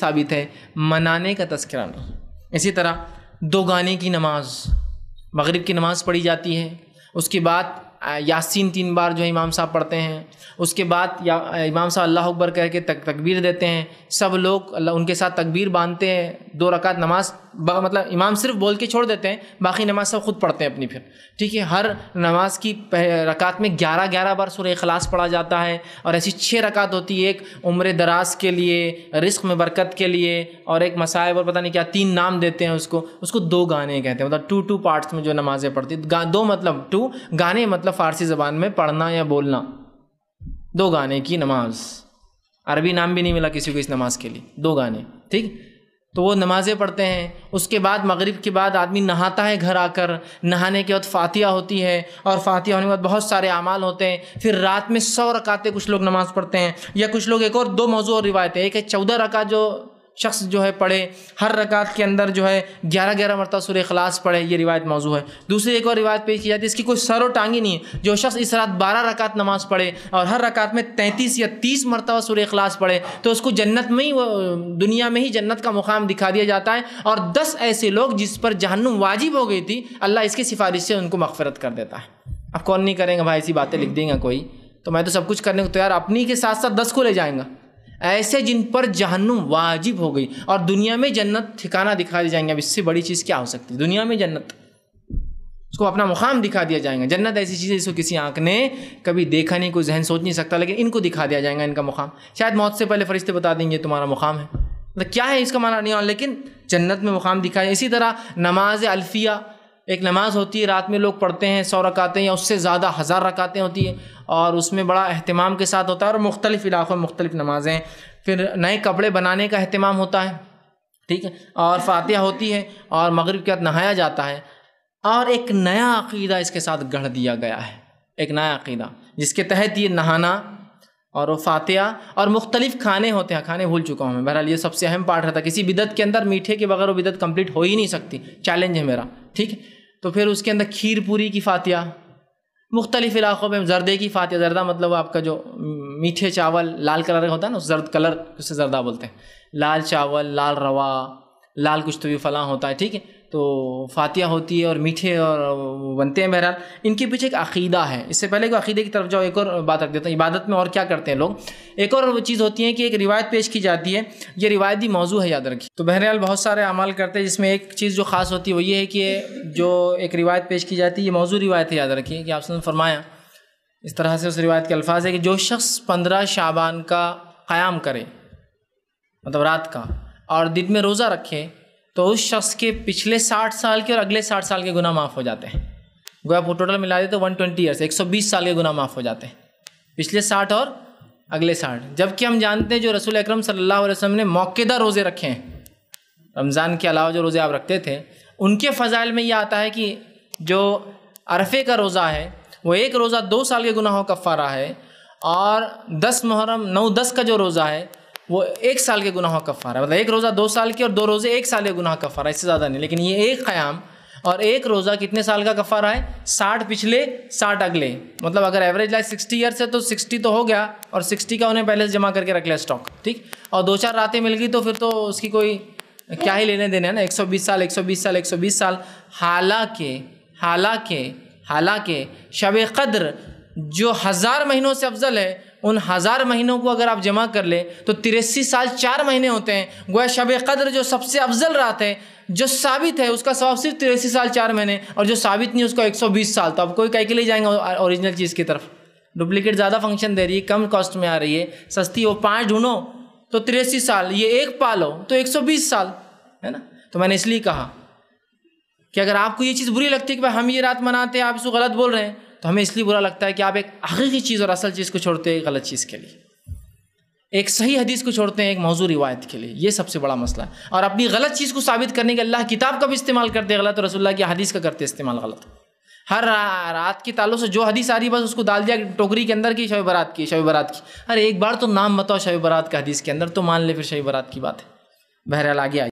साबित है मनाने का तस्करा नहीं इसी तरह दो गाने की नमाज मगरिब की नमाज पढ़ी जाती है उसके बाद यासीन तीन बार जो इमाम साहब पढ़ते हैं उसके बाद या इमाम साहब अल्लाह अकबर कह के तक तकबीर देते हैं सब लोग अल्लाह उनके साथ तकबीर बांधते हैं दो रकात नमाज मतलब इमाम सिर्फ बोल के छोड़ देते हैं बाकी नमाज सब खुद पढ़ते हैं अपनी फिर ठीक है हर नमाज की रकात में ग्यारह ग्यारह बार सूर्य अखलास पढ़ा जाता है और ऐसी छः रकात होती है एक उम्र दराज के लिए रिस्क में बरकत के लिए और एक मसायब और पता नहीं क्या तीन नाम देते हैं उसको उसको दो गाने कहते हैं मतलब टू टू पार्ट्स में जो नमाज़ें पढ़ती दो मतलब टू गाने मतलब फ़ारसी ज़बान में पढ़ना या बोलना दो गाने की नमाज़ अरबी नाम भी नहीं मिला किसी को इस नमाज के लिए दो गाने ठीक तो वो नमाज़ें पढ़ते हैं उसके बाद मगरिब के बाद आदमी नहाता है घर आकर नहाने के बाद फातिया होती है और फातिया होने के बाद बहुत सारे अमाल होते हैं फिर रात में सौ रकातें कुछ लोग नमाज़ पढ़ते हैं या कुछ लोग एक और दो मौजू और रिवायतें एक है चौदह रकात जो शख्स जो है पढ़े हर रकात के अंदर जो है ग्यारह ग्यारह मरतबा सुर खलास पढ़े ये रिवायत मौजू है दूसरी एक और रिवायत पेश की जाती है इसकी कोई सर और टांगी नहीं है जो शख्स इस रात बारह रकात नमाज पढ़े और हर रकात में तैंतीस या तीस मरतबा सुर खलास पढ़े तो उसको जन्नत में ही दुनिया में ही जन्नत का मुकाम दिखा दिया जाता है और दस ऐसे लोग जिस पर जहनुम वाजिब हो गई थी अल्लाह इसकी सिफारिश से उनको मफफ़रत कर देता है अब कौन नहीं करेंगे भाई ऐसी बातें लिख देंगे कोई तो मैं तो सब कुछ करने को तैयार अपनी के साथ साथ दस को ले जाएंगा ऐसे जिन पर जहन्नुम वाजिब हो गई और दुनिया में जन्नत ठिकाना दिखा दी जाएंगे अब इससे बड़ी चीज़ क्या हो सकती है दुनिया में जन्नत उसको अपना मुकाम दिखा दिया जाएगा जन्नत ऐसी चीज़ है जिसको किसी आंख ने कभी देखा नहीं कोई जहन सोच नहीं सकता लेकिन इनको दिखा दिया जाएगा इनका मुकाम शायद मौत से पहले फरिश्ते बता देंगे तुम्हारा मुकाम है मतलब क्या है इसका माना नहीं और लेकिन जन्नत में मुकाम दिखाया इसी तरह नमाज अल्फिया एक नमाज होती है रात में लोग पढ़ते हैं सौ रकातें या उससे ज़्यादा हज़ार रकातें होती हैं और उसमें बड़ा अहतमाम के साथ होता है और मुख्तलिफ़ इलाक़ों में मुख्तलिफ़ नमाज़ें फिर नए कपड़े बनाने का अहतमाम होता है ठीक है और फातिहा होती है और मगरब के बाद नहाया जाता है और एक नया अकीदा इसके साथ गढ़ दिया गया है एक नया अकीदा जिसके तहत ये नहाना और वो फातिहा और मुख्तलिफ खाने होते हैं खाने भूल चुका हूँ मैं बहरहाल ये सबसे अहम पार्ट रहता है किसी बिदत के अंदर मीठे के बगैर वो बिदत कंप्लीट हो ही नहीं सकती चैलेंज है मेरा ठीक है तो फिर उसके अंदर खीर पूरी की फातिया मुख्तलिफ इलाक़ों में जर्दे की फातिया जर्दा मतलब आपका जो मीठे चावल लाल कलर का होता है ना उस जर्द कलर उसे जर्दा बोलते हैं लाल चावल लाल रवा लाल कुछ तो भी फला होता है ठीक है तो फातिया होती है और मीठे और बनते हैं बहरहाल इनके पीछे एक अकीदा है इससे पहले कि अकीदे की तरफ जाओ एक और बात रख देता हूँ इबादत में और क्या करते हैं लोग एक और चीज़ होती है कि एक रिवायत पेश की जाती है ये रिवायती मौजू है याद रखिए तो बहरहाल बहुत सारे अमाल करते हैं जिसमें एक चीज़ जो खास होती है वो ये है कि जो एक रिवायत पेश की जाती है ये मौजू रिवायत है याद रखिए कि आपने फरमाया इस तरह से उस रिवायत के अल्फाज है कि जो शख्स पंद्रह शाबान का क़्याम करे मतलब रात का और दिन में रोज़ा रखे तो उस शख्स के पिछले साठ साल के और अगले साठ साल के गुना माफ़ हो जाते हैं गोया वो टोटल मिला देते तो वन ट्वेंटी ईयर्स एक सौ बीस साल के गुना माफ़ हो जाते हैं पिछले साठ और अगले साठ जबकि हम जानते हैं जो रसूल अक्रम सल्ला वसम ने मौकेदा रोज़े रखे हैं रमज़ान के अलावा जो रोज़े आप रखते थे उनके फ़जाइल में यह आता है कि जो अरफे का रोज़ा है वो एक रोज़ा दो साल के गुनाहों का फ़ारा है और दस मुहर्रम नौ दस का जो रोज़ा है वो एक साल के गुनाहों का फारा मतलब एक रोज़ा दो साल की और दो रोज़े एक साल के गुनाह का फारा इससे ज़्यादा नहीं लेकिन ये एक क़्याम और एक रोज़ा कितने साल का कफारा है साठ पिछले साठ अगले मतलब अगर एवरेज लाइफ सिक्सटी ईयर्स है तो सिक्सटी तो हो गया और सिक्सटी का उन्हें पहले से जमा करके रख लिया स्टॉक ठीक और दो चार रातें मिल गई तो फिर तो उसकी कोई क्या ही लेने देने है ना 120 साल 120 साल 120 साल हालांकि हालांकि हालांकि शब कद्र जो हज़ार महीनों से अफजल है उन हज़ार महीनों को अगर आप जमा कर ले तो तिरस्सी साल चार महीने होते हैं गोया शब कदर जो सबसे अफजल रात है जो साबित है उसका सवाब सिर्फ तिरस्सी साल चार महीने और जो साबित नहीं उसका 120 साल तो आप कोई कह के लिए जाएंगे ओरिजिनल चीज़ की तरफ डुप्लीकेट ज़्यादा फंक्शन दे रही है कम कॉस्ट में आ रही है सस्ती हो पाँच ढूंढो तो तिरस्सी साल ये एक पालो तो बीस साल है ना तो मैंने इसलिए कहा कि अगर आपको ये चीज़ बुरी लगती है कि भाई हम ये रात मनाते हैं आप इसको गलत बोल रहे हैं तो हमें इसलिए बुरा लगता है कि आप एक हकीकी चीज़ और असल चीज़ को छोड़ते हैं गलत चीज़ के लिए एक सही हदीस को छोड़ते हैं एक मौजू रिवायत के लिए ये सबसे बड़ा मसला है और अपनी गलत चीज़ को साबित करने के अल्लाह किताब का भी इस्तेमाल करते गलत और रसोल्ला की हदीस का करते इस्तेमाल गलत हर रात के तालों से जो हदीस आ रही बस उसको डाल दिया टोकरी के अंदर की शब बरात की शब बरात की अरे एक बार तो नाम बताओ शब बरात का हदीस के अंदर तो मान ले फिर शब बरात की बात है बहरहाल आगे आई